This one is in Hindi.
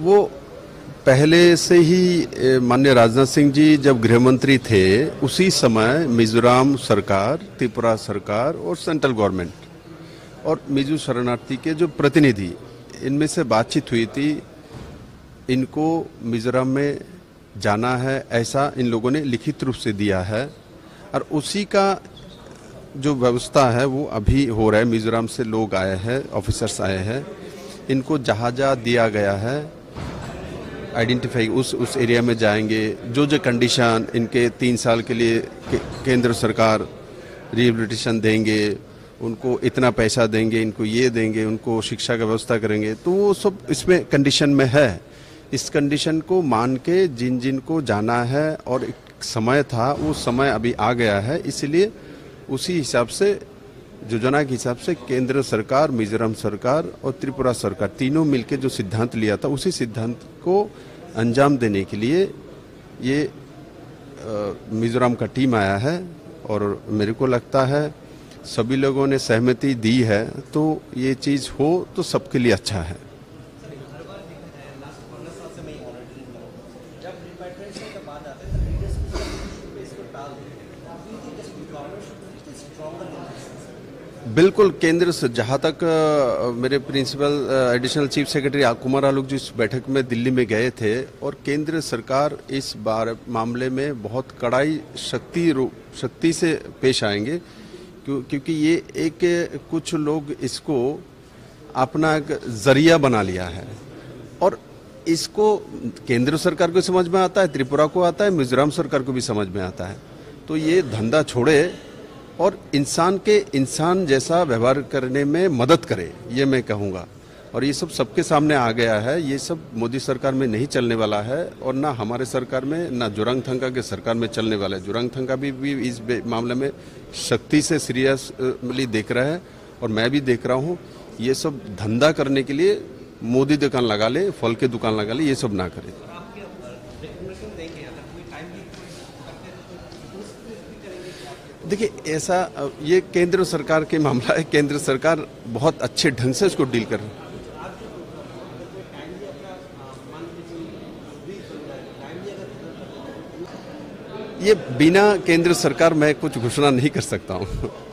वो पहले से ही मान्य राजनाथ सिंह जी जब गृह मंत्री थे उसी समय मिजोरम सरकार त्रिपुरा सरकार और सेंट्रल गवर्नमेंट और मिजू शरणार्थी के जो प्रतिनिधि इनमें से बातचीत हुई थी इनको मिजोरम में जाना है ऐसा इन लोगों ने लिखित रूप से दिया है और उसी का जो व्यवस्था है वो अभी हो रहा है मिजोरम से लोग आए हैं ऑफिसर्स आए हैं इनको जहाजा दिया गया है आइडेंटिफाई उस उस एरिया में जाएंगे जो जो कंडीशन इनके तीन साल के लिए के, केंद्र सरकार रिहेबिलिटेशन देंगे उनको इतना पैसा देंगे इनको ये देंगे उनको शिक्षा का व्यवस्था करेंगे तो वो सब इसमें कंडीशन में है इस कंडीशन को मान के जिन जिन को जाना है और समय था वो समय अभी आ गया है इसलिए उसी हिसाब से योजना के हिसाब से केंद्र सरकार मिजोरम सरकार और त्रिपुरा सरकार तीनों मिलकर जो सिद्धांत लिया था उसी सिद्धांत को अंजाम देने के लिए ये मिजोरम का टीम आया है और मेरे को लगता है सभी लोगों ने सहमति दी है तो ये चीज़ हो तो सबके लिए अच्छा है बिल्कुल केंद्र से जहाँ तक मेरे principal additional chief secretary Kumar Alok ji इस बैठक में दिल्ली में गए थे और केंद्र सरकार इस बार मामले में बहुत कड़ाई शक्ति शक्ति से पेश आएंगे क्यों क्योंकि ये एक कुछ लोग इसको अपना एक जरिया बना लिया है और इसको केंद्र सरकार को समझ में आता है त्रिपुरा को आता है मिजोरम सरकार को भी समझ में आता है तो ये धंधा छोड़े और इंसान के इंसान जैसा व्यवहार करने में मदद करे ये मैं कहूँगा और ये सब सबके सामने आ गया है ये सब मोदी सरकार में नहीं चलने वाला है और ना हमारे सरकार में ना जुरंग थंका के सरकार में चलने वाला है जुरंग थंका भी, भी इस मामले में सख्ती से सीरियसली देख रहा है और मैं भी देख रहा हूँ ये सब धंधा करने के लिए मोदी दुकान लगा ले फल के दुकान लगा ले ये सब ना करें देखिए ऐसा ये केंद्र सरकार के मामला है केंद्र सरकार बहुत अच्छे ढंग से इसको डील कर रही है ये बिना केंद्र सरकार मैं कुछ घोषणा नहीं कर सकता हूँ